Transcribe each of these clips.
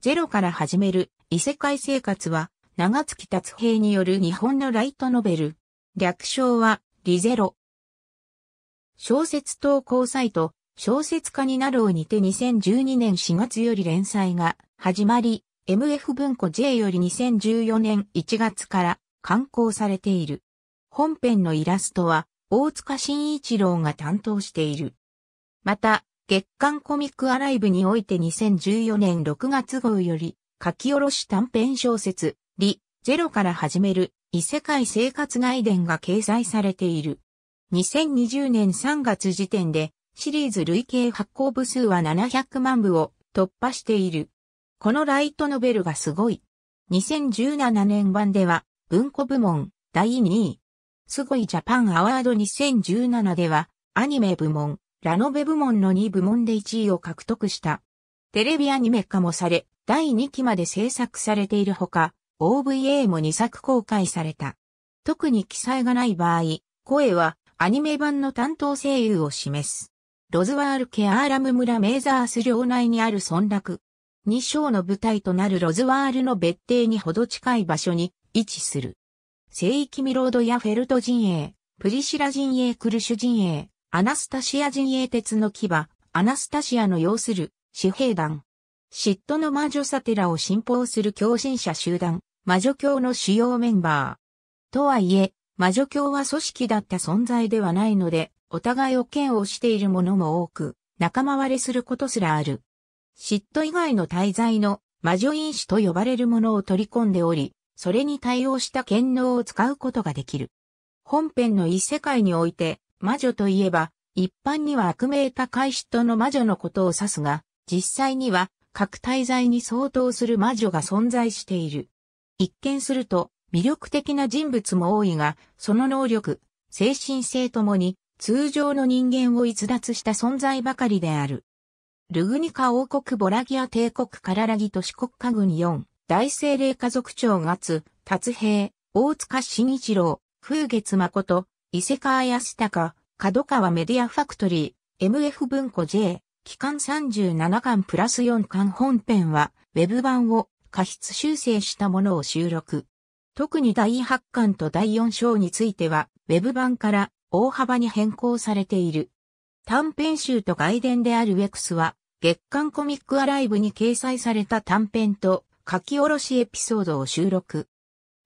ゼロから始める異世界生活は長月達平による日本のライトノベル。略称はリゼロ。小説投稿サイト小説家になろうにて2012年4月より連載が始まり、MF 文庫 J より2014年1月から刊行されている。本編のイラストは大塚慎一郎が担当している。また、月刊コミックアライブにおいて2014年6月号より書き下ろし短編小説、リ・ゼロから始める異世界生活外伝が掲載されている。2020年3月時点でシリーズ累計発行部数は700万部を突破している。このライトノベルがすごい。2017年版では文庫部門第2位。すごいジャパンアワード2017ではアニメ部門ラノベ部門の2部門で1位を獲得した。テレビアニメ化もされ、第2期まで制作されているほか、OVA も2作公開された。特に記載がない場合、声はアニメ版の担当声優を示す。ロズワールケアーラム村メーザース領内にある村落。2章の舞台となるロズワールの別邸にほど近い場所に位置する。聖域ミロードやフェルト陣営、プリシラ陣営クルシュ陣営、アナスタシア陣営鉄の牙、アナスタシアの要する、私兵団。嫉妬の魔女サテラを信奉する狂信者集団、魔女教の主要メンバー。とはいえ、魔女教は組織だった存在ではないので、お互いを嫌悪している者も多く、仲間割れすることすらある。嫉妬以外の滞在の魔女因子と呼ばれるものを取り込んでおり、それに対応した権能を使うことができる。本編の異世界において、魔女といえば、一般には悪名高い人の魔女のことを指すが、実際には、各滞在に相当する魔女が存在している。一見すると、魅力的な人物も多いが、その能力、精神性ともに、通常の人間を逸脱した存在ばかりである。ルグニカ王国ボラギア帝国カララギ都市国家軍4、大精霊家族長月、達平、大塚慎一郎、風月誠、伊勢川康隆、角川メディアファクトリー、MF 文庫 J、期間37巻プラス4巻本編は、ウェブ版を過失修正したものを収録。特に第8巻と第4章については、ウェブ版から大幅に変更されている。短編集と外伝であるウェクスは、月刊コミックアライブに掲載された短編と書き下ろしエピソードを収録。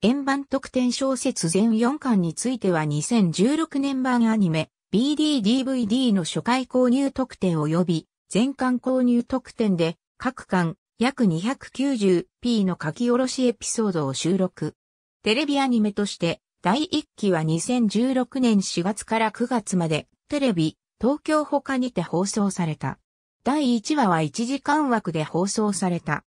円盤特典小説全4巻については2016年版アニメ BDDVD の初回購入特典及び全巻購入特典で各巻約 290p の書き下ろしエピソードを収録。テレビアニメとして第1期は2016年4月から9月までテレビ東京他にて放送された。第1話は1時間枠で放送された。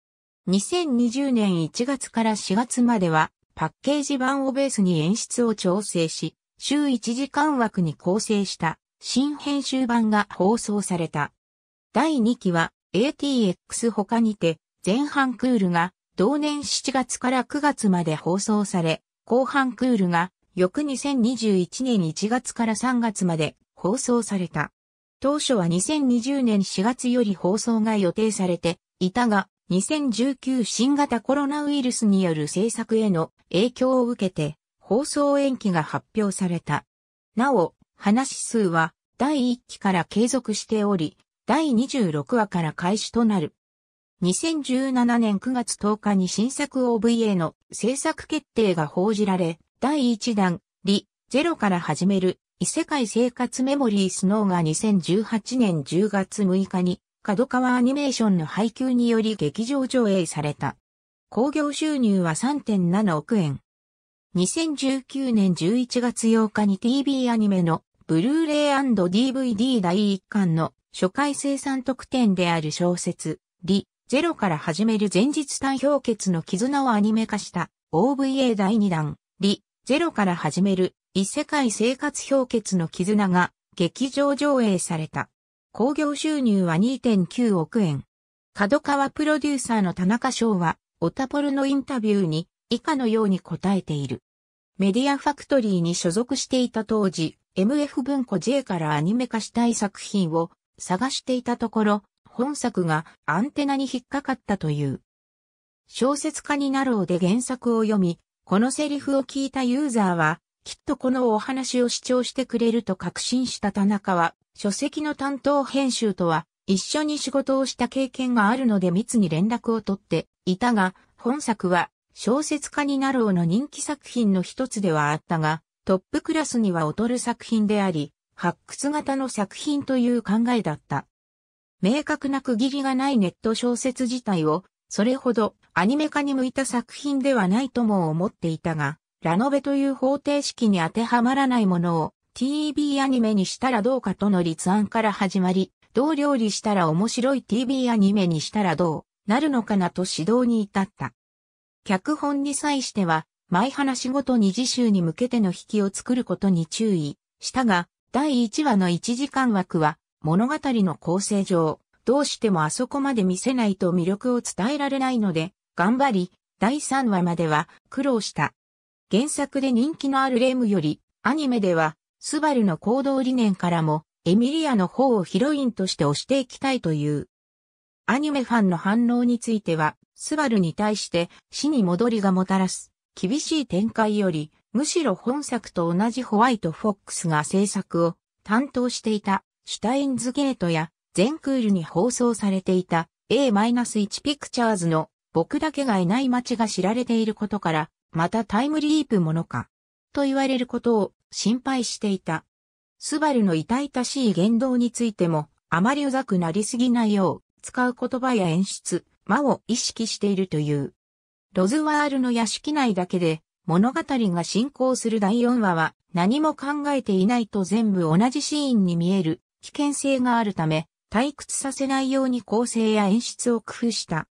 2020年1月から4月まではパッケージ版をベースに演出を調整し、週1時間枠に構成した新編集版が放送された。第2期は ATX 他にて前半クールが同年7月から9月まで放送され、後半クールが翌2021年1月から3月まで放送された。当初は2020年4月より放送が予定されていたが、2019新型コロナウイルスによる制作への影響を受けて放送延期が発表された。なお、話数は第1期から継続しており、第26話から開始となる。2017年9月10日に新作 OVA の制作決定が報じられ、第1弾、リ、ゼロから始める異世界生活メモリースノーが2018年10月6日に角川アニメーションの配給により劇場上映された。興行収入は3.7億円。2019年11月8日に TV アニメのブルーレイ &DVD 第1巻の初回生産特典である小説、リ、ゼロから始める前日単氷結の絆をアニメ化した OVA 第2弾、リ、ゼロから始める異世界生活氷結の絆が劇場上映された。興行収入は2.9億円。角川プロデューサーの田中翔は、オタポルのインタビューに以下のように答えている。メディアファクトリーに所属していた当時、MF 文庫 J からアニメ化したい作品を探していたところ、本作がアンテナに引っかかったという。小説家になろうで原作を読み、このセリフを聞いたユーザーは、きっとこのお話を視聴してくれると確信した田中は、書籍の担当編集とは、一緒に仕事をした経験があるので密に連絡を取っていたが、本作は小説家になろうの人気作品の一つではあったが、トップクラスには劣る作品であり、発掘型の作品という考えだった。明確な区切りがないネット小説自体を、それほどアニメ化に向いた作品ではないとも思っていたが、ラノベという方程式に当てはまらないものを TV アニメにしたらどうかとの立案から始まり、どう料理したら面白い TV アニメにしたらどうなるのかなと指導に至った。脚本に際しては、前話ごとに次週に向けての引きを作ることに注意したが、第1話の1時間枠は、物語の構成上、どうしてもあそこまで見せないと魅力を伝えられないので、頑張り、第3話までは苦労した。原作で人気のあるレムより、アニメではスバルの行動理念からも、エミリアの方をヒロインとして推していきたいという。アニメファンの反応については、スバルに対して死に戻りがもたらす厳しい展開より、むしろ本作と同じホワイトフォックスが制作を担当していたシュタインズゲートや全クールに放送されていた A-1 ピクチャーズの僕だけがいない街が知られていることから、またタイムリープものか、と言われることを心配していた。スバルの痛々しい言動についても、あまりうざくなりすぎないよう、使う言葉や演出、間を意識しているという。ロズワールの屋敷内だけで、物語が進行する第4話は、何も考えていないと全部同じシーンに見える危険性があるため、退屈させないように構成や演出を工夫した。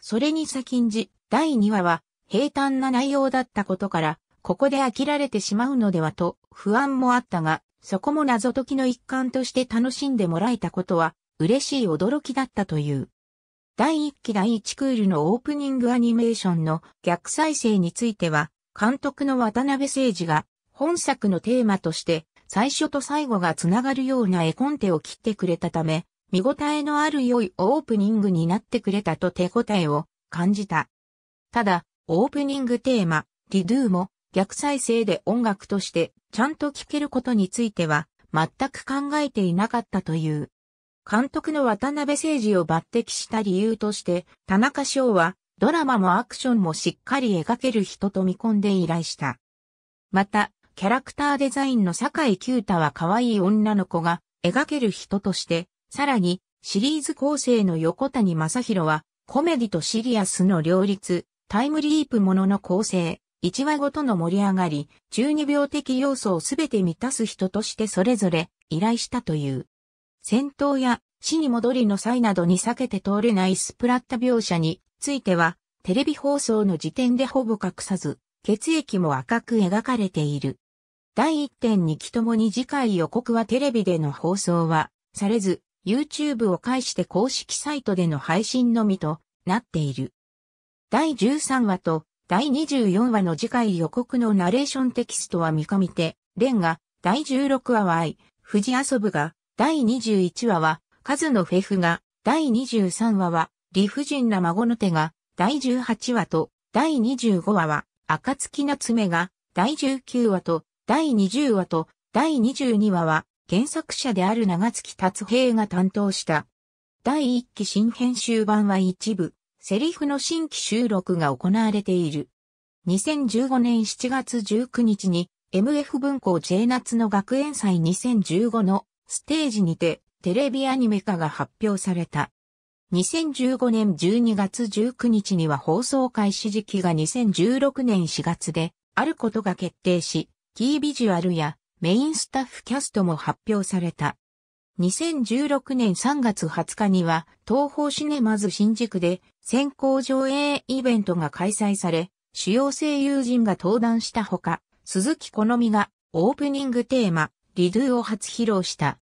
それに先んじ、第2話は平坦な内容だったことから、ここで飽きられてしまうのではと不安もあったが、そこも謎解きの一環として楽しんでもらえたことは嬉しい驚きだったという。第1期第1クールのオープニングアニメーションの逆再生については、監督の渡辺誠二が本作のテーマとして最初と最後がつながるような絵コンテを切ってくれたため、見応えのある良いオープニングになってくれたと手応えを感じた。ただ、オープニングテーマ、リドゥも逆再生で音楽としてちゃんと聴けることについては全く考えていなかったという。監督の渡辺誠二を抜擢した理由として、田中翔はドラマもアクションもしっかり描ける人と見込んで依頼した。また、キャラクターデザインの坂井久太は可愛い女の子が描ける人として、さらにシリーズ構成の横谷正宏はコメディとシリアスの両立、タイムリープものの構成、1話ごとの盛り上がり、中二秒的要素をすべて満たす人としてそれぞれ依頼したという。戦闘や死に戻りの際などに避けて通れないスプラッタ描写については、テレビ放送の時点でほぼ隠さず、血液も赤く描かれている。第一点に期ともに次回予告はテレビでの放送はされず、YouTube を介して公式サイトでの配信のみとなっている。第13話と第24話の次回予告のナレーションテキストは見かみて、ンが、第16話は愛、藤遊ぶが、第21話は、数のフェフが、第23話は、理不尽な孫の手が、第18話と、第25話は、暁な爪が、第19話と、第20話と、第22話は、原作者である長月達平が担当した。第1期新編集版は一部、セリフの新規収録が行われている。2015年7月19日に MF 文庫 J 夏の学園祭2015のステージにてテレビアニメ化が発表された。2015年12月19日には放送開始時期が2016年4月であることが決定し、キービジュアルやメインスタッフキャストも発表された。2016年3月20日には、東方シネマズ新宿で先行上映イベントが開催され、主要声優陣が登壇したほか、鈴木好みがオープニングテーマ、リドゥを初披露した。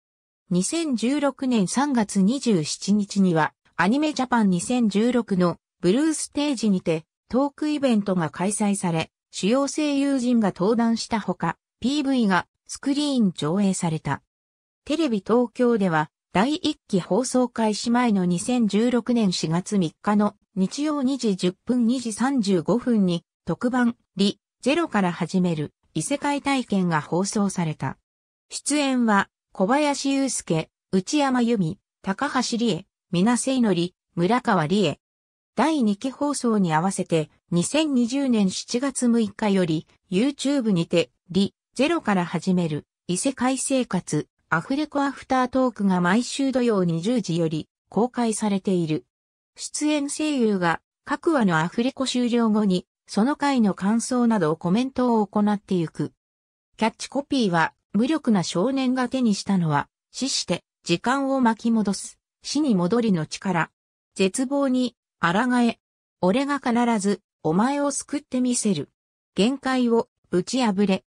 2016年3月27日には、アニメジャパン2016のブルーステージにて、トークイベントが開催され、主要声優陣が登壇したほか、PV がスクリーン上映された。テレビ東京では、第1期放送開始前の2016年4月3日の日曜2時10分2時35分に特番リゼロから始める異世界体験が放送された。出演は小林祐介、内山由美、高橋理恵、水瀬祈り、村川理恵。第2期放送に合わせて2020年7月6日より YouTube にてリゼロから始める異世界生活アフレコアフタートークが毎週土曜20時より公開されている。出演声優が各話のアフレコ終了後にその回の感想などコメントを行っていく。キャッチコピーは無力な少年が手にしたのは死して時間を巻き戻す死に戻りの力。絶望に抗え。俺が必ずお前を救ってみせる。限界をぶち破れ。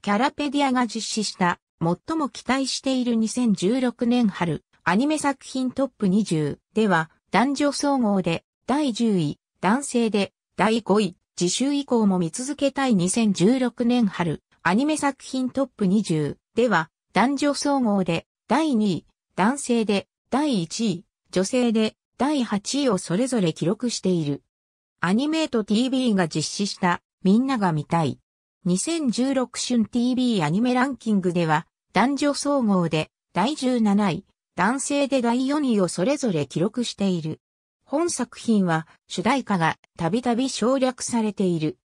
キャラペディアが実施した最も期待している2016年春、アニメ作品トップ20では、男女総合で第10位、男性で第5位、自習以降も見続けたい2016年春、アニメ作品トップ20では、男女総合で第2位、男性で第1位、女性で第8位をそれぞれ記録している。アニメート TV が実施したみんなが見たい2016春 TV アニメランキングでは、男女総合で第17位、男性で第4位をそれぞれ記録している。本作品は主題歌がたびたび省略されている。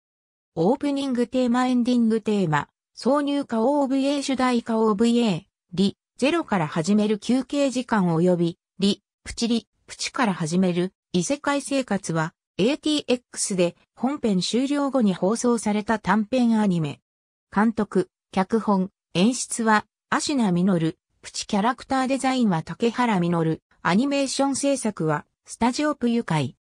オープニングテーマエンディングテーマ、挿入歌 OVA 主題歌 OVA、リ、ゼロから始める休憩時間及び、リ、プチリ、プチから始める異世界生活は ATX で本編終了後に放送された短編アニメ。監督、脚本、演出は、芦名実、プチキャラクターデザインは竹原実、アニメーション制作は、スタジオプユイ。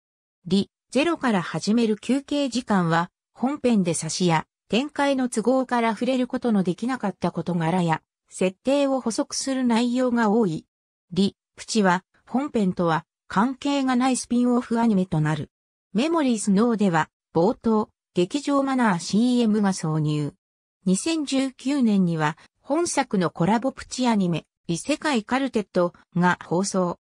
リ、ゼロから始める休憩時間は、本編で差しや、展開の都合から触れることのできなかった事柄や、設定を補足する内容が多い。リ、プチは、本編とは、関係がないスピンオフアニメとなる。メモリースノーでは、冒頭、劇場マナー CM が挿入。2019年には、本作のコラボプチアニメ、異世界カルテットが放送。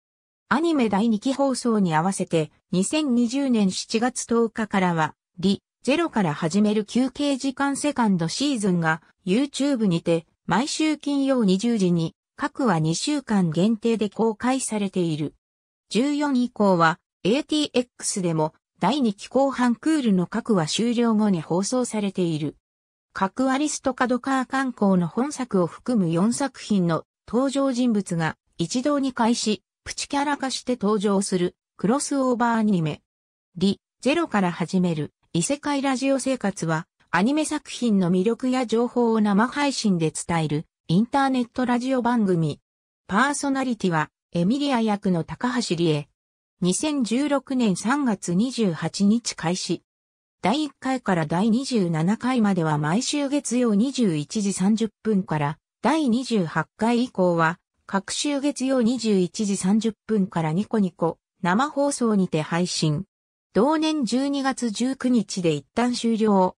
アニメ第2期放送に合わせて、2020年7月10日からは、リ、ゼロから始める休憩時間セカンドシーズンが YouTube にて毎週金曜20時に各話2週間限定で公開されている。14以降は ATX でも第2期後半クールの各は終了後に放送されている。各アリストカドカー観光の本作を含む4作品の登場人物が一堂に会し、プチキャラ化して登場するクロスオーバーアニメ。リ、ゼロから始める異世界ラジオ生活はアニメ作品の魅力や情報を生配信で伝えるインターネットラジオ番組。パーソナリティはエミリア役の高橋理恵、2016年3月28日開始。第1回から第27回までは毎週月曜21時30分から、第28回以降は、各週月曜21時30分からニコニコ、生放送にて配信。同年12月19日で一旦終了。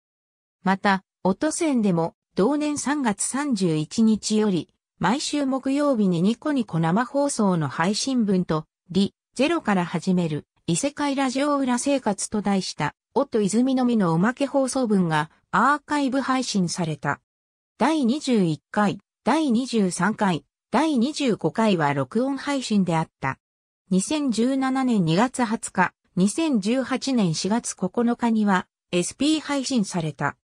また、音声でも、同年3月31日より、毎週木曜日にニコニコ生放送の配信分と、リゼロから始める、異世界ラジオ裏生活と題した、夫泉のみのおまけ放送文がアーカイブ配信された。第21回、第23回、第25回は録音配信であった。2017年2月20日、2018年4月9日には SP 配信された。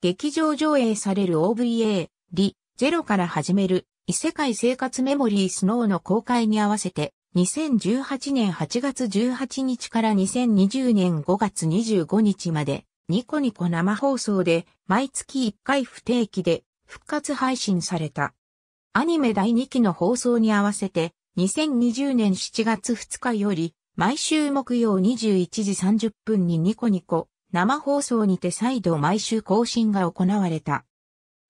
劇場上映される OVA、リ、ゼロから始める異世界生活メモリースノーの公開に合わせて2018年8月18日から2020年5月25日まで、ニコニコ生放送で、毎月1回不定期で、復活配信された。アニメ第2期の放送に合わせて、2020年7月2日より、毎週木曜21時30分にニコニコ、生放送にて再度毎週更新が行われた。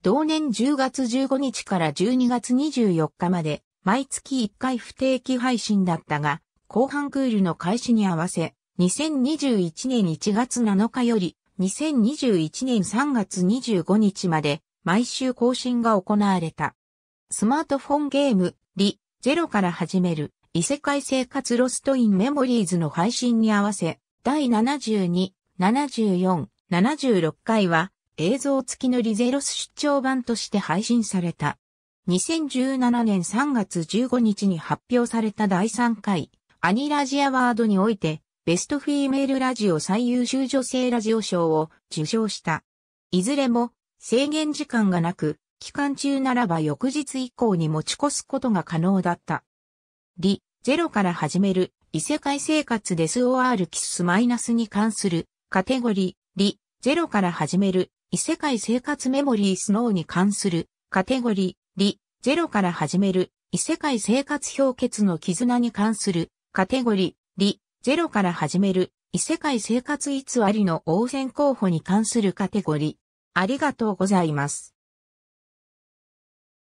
同年10月15日から12月24日まで、毎月1回不定期配信だったが、後半クールの開始に合わせ、2021年1月7日より、2021年3月25日まで、毎週更新が行われた。スマートフォンゲーム、リ、ゼロから始める、異世界生活ロストインメモリーズの配信に合わせ、第72、74、76回は、映像付きのリゼロス出張版として配信された。2017年3月15日に発表された第3回アニラジアワードにおいてベストフィーメールラジオ最優秀女性ラジオ賞を受賞した。いずれも制限時間がなく期間中ならば翌日以降に持ち越すことが可能だった。リ、ゼロから始める異世界生活デス OR キスマイナスに関するカテゴリー、リ、ゼロから始める異世界生活メモリースノーに関するカテゴリリ、ゼロから始める、異世界生活氷結の絆に関する、カテゴリ、リ、ゼロから始める、異世界生活偽りの応戦候補に関するカテゴリ。ありがとうございます。